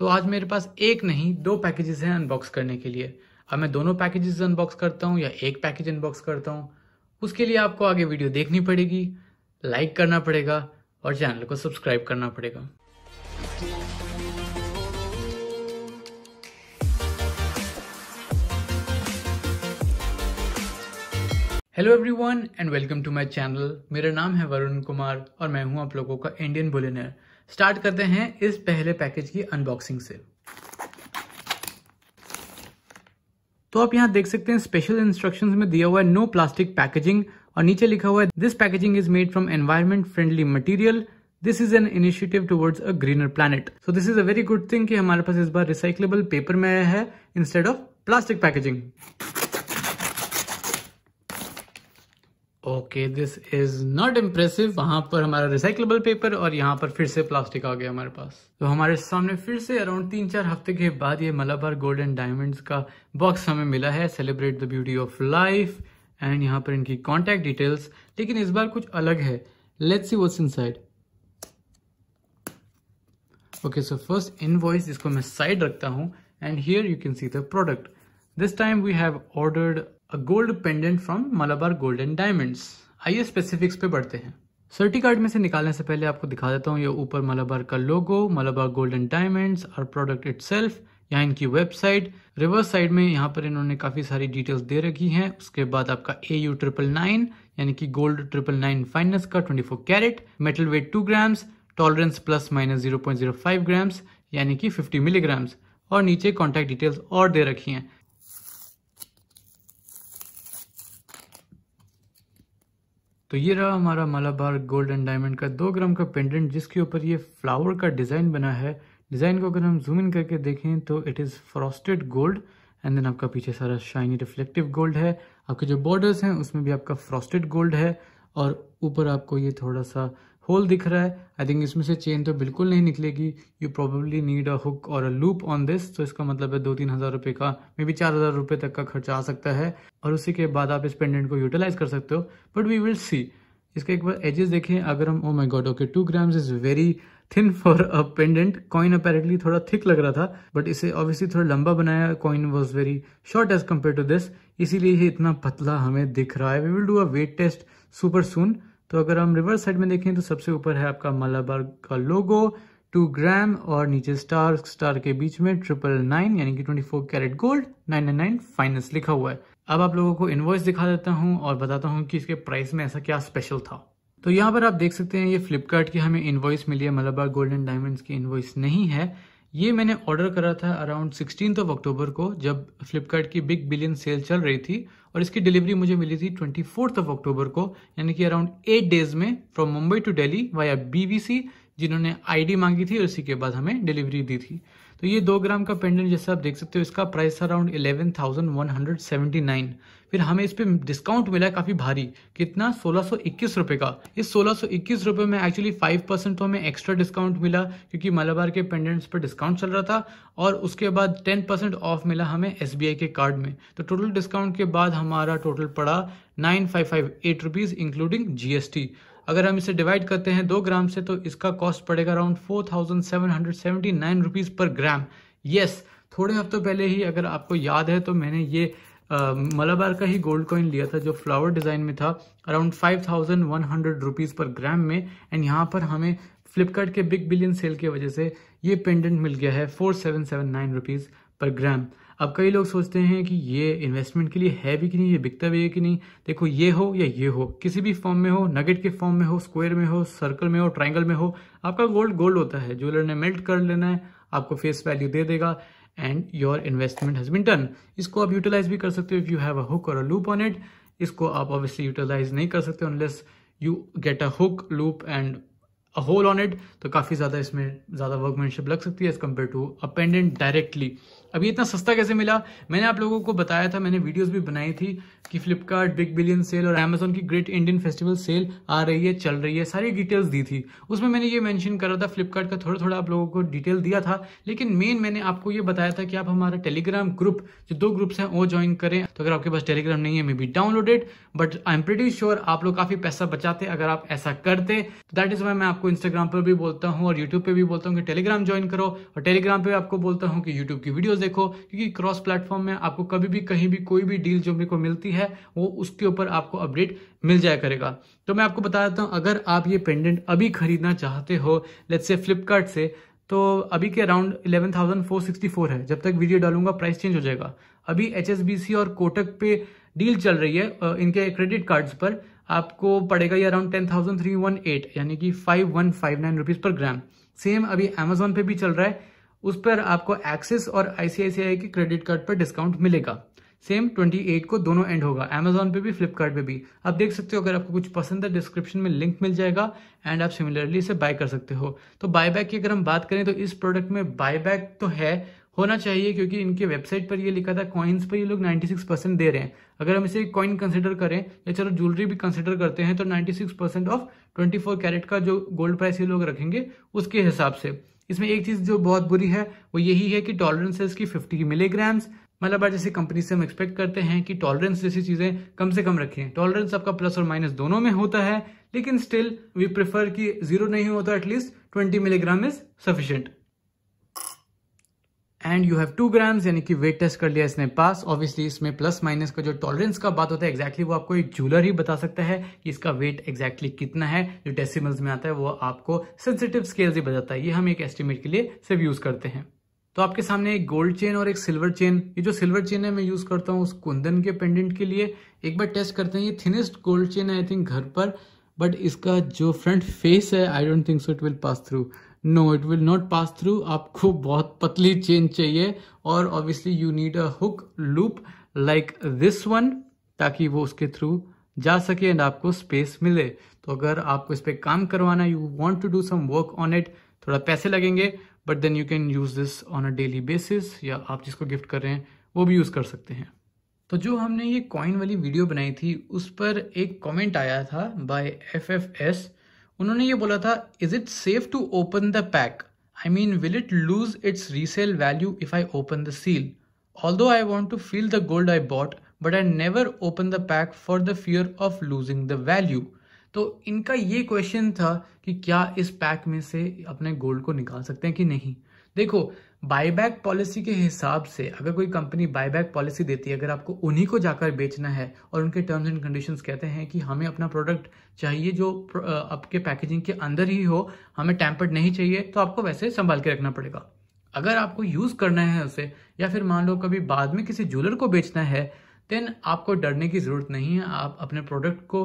तो आज मेरे पास एक नहीं दो पैकेजेस हैं अनबॉक्स करने के लिए अब मैं दोनों पैकेजेस अनबॉक्स करता हूँ या एक पैकेज अनबॉक्स करता हूँ उसके लिए आपको आगे वीडियो देखनी पड़ेगी लाइक करना पड़ेगा और चैनल को सब्सक्राइब करना पड़ेगा hello everyone and welcome to my channel मेरा नाम है वरुण कुमार और मैं हूं आप लोगों का इंडियन बुलेनर स्टार्ट करते हैं इस पहले पैकेज की अनबॉक्सिंग से तो आप यहां देख सकते हैं स्पेशल इंस्ट्रक्शंस में दिया हुआ है नो प्लास्टिक पैकेजिंग और नीचे लिखा हुआ है this packaging is made from environment friendly material this is an initiative towards a greener planet so this is a very good thing कि हमारे पास इस बार रिसाइकलेबल पेपर में आया है instead of plastic packaging okay this is not impressive वहां पर हमारा recyclable paper और यहाँ पर फिर से प्लास्टिक आ गया हमारे पास तो हमारे सामने फिर से अराउंड तीन चार हफ्ते के बाद ये मलाबार गोल्ड एंड डायमंड्स का बॉक्स हमें मिला है celebrate the beauty of life and यहाँ पर इनकी कॉन्टेक्ट डिटेल्स लेकिन इस बार कुछ अलग है let's see what's inside okay so first voice इसको मैं साइड रखता हूँ and here you can see the product this time we have ordered a gold pendant from Malabar gold and diamonds आइए स्पेसिफिक्स पे बढ़ते हैं सर्टी कार्ड में से निकालने से पहले आपको दिखा देता हूँ ये ऊपर मलाबार का logo Malabar gold and diamonds और प्रोडक्ट इट सेल्फ यहाँ इनकी वेबसाइट रिवर्स साइड में यहाँ पर इन्होंने काफ़ी सारी डिटेल्स दे रखी हैं उसके बाद आपका ए यू ट्रिपल नाइन यानी कि गोल्ड ट्रिपल नाइन फाइनेंस का twenty four carat metal weight two grams tolerance plus minus zero zero point five grams यानी कि फिफ्टी मिलीग्राम्स और नीचे कॉन्टैक्ट डिटेल्स और दे रखी हैं तो ये रहा हमारा मालाबार गोल्ड एंड डायमंड का दो ग्राम का पेंडेंट जिसके ऊपर ये फ्लावर का डिज़ाइन बना है डिज़ाइन को अगर हम जूम इन करके देखें तो it is frosted gold and then आपका पीछे सारा शाइनी रिफ्लेक्टिव गोल्ड है आपके जो बॉर्डर्स हैं उसमें भी आपका फ्रॉस्टेड गोल्ड है और ऊपर आपको ये थोड़ा सा होल दिख रहा है आई थिंक इसमें से चेन तो बिल्कुल नहीं निकलेगी you probably need a hook और अ लूप ऑन दिस तो इसका मतलब है दो तीन हज़ार रुपए का मे बी चार हज़ार रुपए तक का खर्चा आ सकता है और उसी के बाद आप इस पेंडेंट को यूटिलाइज कर सकते हो बट वी विल सी इसके एक बार एजेस देखें अगर हम oh my god okay two grams is very thin for a pendant coin apparently थोड़ा थिक लग रहा था बट इसे ऑब्वियसली थोड़ा लंबा बनाया coin was very short as compare to this इसीलिए इतना पतला हमें दिख रहा है we will do a weight test super सुन तो अगर हम रिवर्स साइड में देखें तो सबसे ऊपर है आपका मलाबार का लोगो टू ग्राम और नीचे स्टार स्टार के बीच में ट्रिपल नाइन यानी कि twenty four carat gold nine nine nine fineness लिखा हुआ है अब आप लोगों को इन्वॉइस दिखा देता हूँ और बताता हूँ कि इसके प्राइस में ऐसा क्या स्पेशल था तो यहाँ पर आप देख सकते हैं ये फ्लिपकार्ट की हमें इन्वॉइस मिली है मलाबार गोल्ड एंड डायमंड की इन्वॉइस नहीं है ये मैंने ऑर्डर करा था अराउंड सिक्सटीन ऑफ अक्टूबर को जब फ्लिपकार्ट की बिग बिलियन सेल चल रही थी और इसकी डिलीवरी मुझे मिली थी ट्वेंटी फोर्थ ऑफ अक्टूबर को यानी कि अराउंड एट डेज में from Mumbai to Delhi via BVC जिन्होंने आईडी मांगी थी और के बाद हमें डिलीवरी दी थी तो ये दो ग्राम का पेंडेंट जैसे आप देख सकते हो इसका price around eleven thousand one hundred seventy nine फिर हमें इस पर डिस्काउंट मिला काफ़ी भारी कितना सोलह सौ इक्कीस रुपए का इस सोलह सौ इक्कीस रुपए में एक्चुअली फाइव परसेंट तो हमें एक्स्ट्रा डिस्काउंट मिला क्योंकि मलाबार के पेंडेंट्स पर डिस्काउंट चल रहा था और उसके बाद टेन परसेंट ऑफ मिला हमें एस के कार्ड में तो टोटल डिस्काउंट के बाद हमारा टोटल पड़ा nine five five eight rupees including जी अगर हम इसे डिवाइड करते हैं दो ग्राम से तो इसका कॉस्ट पड़ेगा around four thousand seven hundred seventy nine rupees per gram yes थोड़े हफ्तों पहले ही अगर आपको याद है तो मैंने ये मलाबार का ही गोल्ड कॉइन लिया था जो फ्लावर डिज़ाइन में था around five thousand one hundred rupees per gram में एंड यहाँ पर हमें फ्लिपकार्ट के बिग बिलियन सेल की वजह से ये पेंडेंट मिल गया है four seven seven nine rupees per gram अब कई लोग सोचते हैं कि ये इन्वेस्टमेंट के लिए है भी कि नहीं ये बिकता भी है कि नहीं देखो ये हो या ये हो किसी भी फॉर्म में हो नगेट के फॉर्म में हो स्क्वायर में हो सर्कल में हो ट्राइंगल में हो आपका गोल्ड गोल्ड होता है ज्वेलर ने मेल्ट कर लेना है आपको फेस वैल्यू दे देगा and your investment has been done इसको आप यूटिलाइज भी कर सकते हो if you have a hook और अ लूप ऑन इट इसको आप ऑब्वियसली यूटिलाइज नहीं कर सकते unless you get a hook loop and a hole on it तो काफ़ी ज़्यादा इसमें ज़्यादा वर्कमैनशिप लग सकती है as compared to a pendant directly अभी इतना सस्ता कैसे मिला मैंने आप लोगों को बताया था मैंने वीडियोस भी बनाई थी कि फ्लिपकार्ट बिग बिलियन सेल और अमेजोन की ग्रेट इंडियन फेस्टिवल सेल आ रही है चल रही है सारी डिटेल्स दी थी उसमें मैंने ये मेंशन करा था फ्लिपकार्ट का थोड़ा थोड़ा आप लोगों को डिटेल दिया था लेकिन मेन मैंने आपको ये बताया था कि आप हमारा टेलीग्राम ग्रुप जो दो ग्रुप्स हैं वो ज्वाइन करें तो अगर आपके पास टेलीग्राम नहीं है may be downloaded but I am pretty sure आप लोग काफ़ी पैसा बचाते अगर आप ऐसा करते दैट इज वाई मैं आप आपको इंस्टाग्राम पर भी बोलता हूँ और यूट्यूब पर भी बोलता हूँ कि टेलीग्राम ज्वाइन करो और टेलीग्राम पर आपको बोलता हूँ कि यूट्यूब की वीडियोस देखो क्योंकि क्रॉस प्लेटफॉर्म में आपको कभी भी कहीं भी कोई भी डील जो मेरे को मिलती है वो उसके ऊपर आपको अपडेट मिल जाया करेगा तो मैं आपको बता देता हूँ अगर आप ये पेंडेंट अभी खरीदना चाहते हो लेट से फ्लिपकार्ट से तो अभी के अराउंड 11,464 है जब तक वीडियो डालूंगा प्राइस चेंज हो जाएगा अभी एच और कोटक पे डील चल रही है इनके क्रेडिट कार्ड्स पर आपको पड़ेगा ये around ten thousand three one eight यानी कि five one five nine rupees per gram same अभी अमेजोन पे भी चल रहा है उस पर आपको एक्सिस और आईसीआईसीआई के क्रेडिट कार्ड पर डिस्काउंट मिलेगा सेम 28 को दोनों एंड होगा अमेजोन पे भी फ्लिपकार्ट पे भी आप देख सकते हो अगर आपको कुछ पसंद है डिस्क्रिप्शन में लिंक मिल जाएगा एंड आप सिमिलरली इसे बाय कर सकते हो तो बाय बैक की अगर हम बात करें तो इस प्रोडक्ट में बाय बैक तो है होना चाहिए क्योंकि इनके वेबसाइट पर ये लिखा था कॉइन्स पर ये लोग 96 परसेंट दे रहे हैं अगर हम इसे कॉइन कंसिडर करें या चलो ज्वेलरी भी कंसिडर करते हैं तो 96 परसेंट ऑफ 24 कैरेट का जो गोल्ड प्राइस ये लोग रखेंगे उसके हिसाब से इसमें एक चीज जो बहुत बुरी है वो यही है कि टॉलरेंस है इसकी फिफ्टी मिलीग्राम्स मतलब जैसी कंपनी से हम एक्सपेक्ट करते हैं कि टॉलरेंस जैसी चीजें कम से कम रखें टॉलरेंस आपका प्लस और माइनस दोनों में होता है लेकिन स्टिल वी प्रेफर कि जीरो नहीं होता at least twenty milligram is sufficient and you have two grams यानी कि वेट टेस्ट कर लिया इसने पास ऑब्वियसली इसमें प्लस माइनस का जो टॉलरेंस का बात होता है एग्जैक्टली exactly वो आपको एक जूलर ही बता सकता है कि इसका वेट एग्जैक्टली exactly कितना है जो डेसिमल्स में आता है वो आपको सेंसिटिव स्केल ही बताता है ये हम एक एस्टिमेट के लिए सिर्फ यूज करते हैं तो आपके सामने एक गोल्ड चेन और एक सिल्वर चेन ये जो सिल्वर चेन है मैं यूज करता हूँ उस कुंदन के पेंडेंट के लिए एक बार टेस्ट करते हैं ये थिनेस्ट गोल्ड चेन है आई थिंक घर पर बट इसका जो फ्रंट फेस है I don't think so it will pass through no it will not pass through आपको बहुत पतली चेन चाहिए और obviously you need a hook loop like this one ताकि वो उसके थ्रू जा सके एंड आपको स्पेस मिले तो अगर आपको इस पर काम करवाना you want to do some work on it थोड़ा पैसे लगेंगे but then you can use this on a daily basis या आप जिसको गिफ्ट कर रहे हैं वो भी यूज़ कर सकते हैं तो जो हमने ये कॉइन वाली वीडियो बनाई थी उस पर एक कमेंट आया था बाय एफ एफ एस उन्होंने ये बोला था is it safe to open the pack I mean will it lose its resale value if I open the seal although I want to feel the gold I bought but I never open the pack for the fear of losing the value तो इनका ये question था कि क्या इस pack में से अपने गोल्ड को निकाल सकते हैं कि नहीं देखो बायबैक पॉलिसी के हिसाब से अगर कोई कंपनी बायबैक पॉलिसी देती है अगर आपको उन्हीं को जाकर बेचना है और उनके टर्म्स एंड कंडीशंस कहते हैं कि हमें अपना प्रोडक्ट चाहिए जो आपके पैकेजिंग के अंदर ही हो हमें टैंपर्ड नहीं चाहिए तो आपको वैसे संभाल के रखना पड़ेगा अगर आपको यूज करना है उसे या फिर मान लो कभी बाद में किसी ज्वेलर को बेचना है देन आपको डरने की जरूरत नहीं है आप अपने प्रोडक्ट को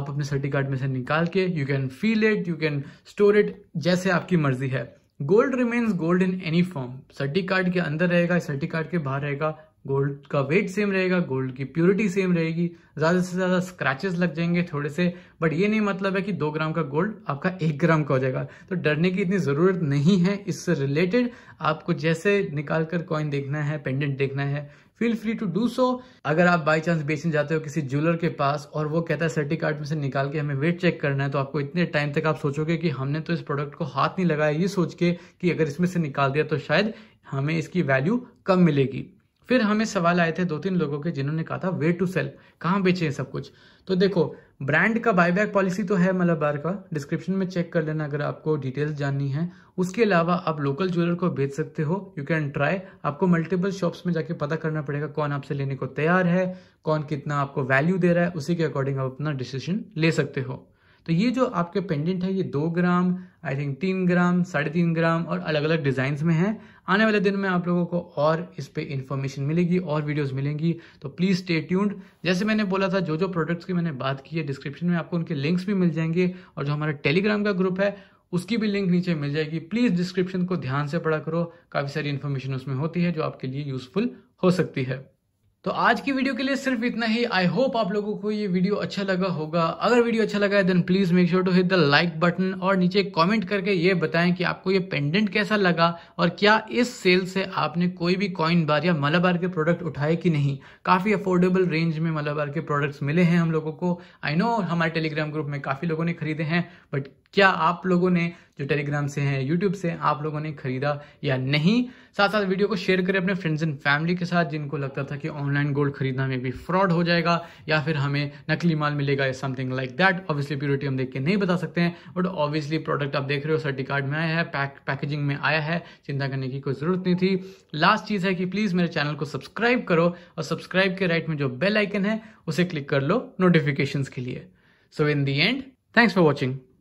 आप अपने सर्टिफिकेट में से निकाल के you can feel it you can store it जैसे आपकी मर्जी है gold remains gold in any form सर्टी कार्ड के अंदर रहेगा सर्टी कार्ड के बाहर रहेगा गोल्ड का वेट सेम रहेगा गोल्ड की प्योरिटी सेम रहेगी ज्यादा से ज्यादा स्क्रैचेस लग जाएंगे थोड़े से बट ये नहीं मतलब है कि दो ग्राम का गोल्ड आपका एक ग्राम का हो जाएगा तो डरने की इतनी जरूरत नहीं है इससे रिलेटेड आपको जैसे निकालकर कॉइन देखना है पेंडेंट देखना है feel free to do so अगर आप बाई चांस बेचने जाते हो किसी ज्वेलर के पास और वो कहता है सर्टी कार्ड में से निकाल के हमें वेट चेक करना है तो आपको इतने टाइम तक आप सोचोगे कि हमने तो इस प्रोडक्ट को हाथ नहीं लगाया ये सोच के कि अगर इसमें से निकाल दिया तो शायद हमें इसकी वैल्यू कम मिलेगी फिर हमें सवाल आए थे दो तीन लोगों के जिन्होंने कहा था वे टू सेल कहाँ बेचे सब कुछ तो देखो ब्रांड का बायबैक पॉलिसी तो है मतलब बार का डिस्क्रिप्शन में चेक कर लेना अगर आपको डिटेल्स जाननी है उसके अलावा आप लोकल ज्वेलर को बेच सकते हो यू कैन ट्राई आपको मल्टीपल शॉप्स में जाके पता करना पड़ेगा कौन आपसे लेने को तैयार है कौन कितना आपको वैल्यू दे रहा है उसी के अकॉर्डिंग आप अपना डिसीजन ले सकते हो तो ये जो आपके पेंडेंट है ये दो ग्राम आई थिंक तीन ग्राम साढ़े तीन ग्राम और अलग अलग डिजाइन में है आने वाले दिन में आप लोगों को और इस पर इन्फॉर्मेशन मिलेगी और वीडियोस मिलेंगी तो प्लीज़ स्टे ट्यून्ड जैसे मैंने बोला था जो जो प्रोडक्ट्स की मैंने बात की है डिस्क्रिप्शन में आपको उनके लिंक्स भी मिल जाएंगे और जो हमारा टेलीग्राम का ग्रुप है उसकी भी लिंक नीचे मिल जाएगी प्लीज़ डिस्क्रिप्शन को ध्यान से पढ़ा करो काफ़ी सारी इन्फॉर्मेशन उसमें होती है जो आपके लिए यूजफुल हो सकती है तो आज की वीडियो के लिए सिर्फ इतना ही आई होप आप लोगों को ये वीडियो अच्छा लगा होगा अगर वीडियो अच्छा लगा है then please make sure to hit the like button और नीचे कमेंट करके ये बताएं कि आपको ये पेंडेंट कैसा लगा और क्या इस सेल से आपने कोई भी कॉइन बार या मलाबार के प्रोडक्ट उठाए कि नहीं काफी अफोर्डेबल रेंज में मलाबार के प्रोडक्ट्स मिले हैं हम लोगों को आई नो हमारे टेलीग्राम ग्रुप में काफी लोगों ने खरीदे हैं बट क्या आप लोगों ने जो टेलीग्राम से हैं यूट्यूब से आप लोगों ने खरीदा या नहीं साथ साथ वीडियो को शेयर करें अपने फ्रेंड्स एंड फैमिली के साथ जिनको लगता था कि ऑनलाइन गोल्ड खरीदना में भी फ्रॉड हो जाएगा या फिर हमें नकली माल मिलेगा या something like that obviously purity हम देख के नहीं बता सकते हैं बट ऑब्वियसली प्रोडक्ट आप देख रहे हो सर्टिकार्ड में आया है पैक पैकेजिंग में आया है चिंता करने की कोई ज़रूरत नहीं थी लास्ट चीज़ है कि प्लीज़ मेरे चैनल को सब्सक्राइब करो और सब्सक्राइब के राइट में जो बेल आइकन है उसे क्लिक कर लो नोटिफिकेशन के लिए so in the end thanks for watching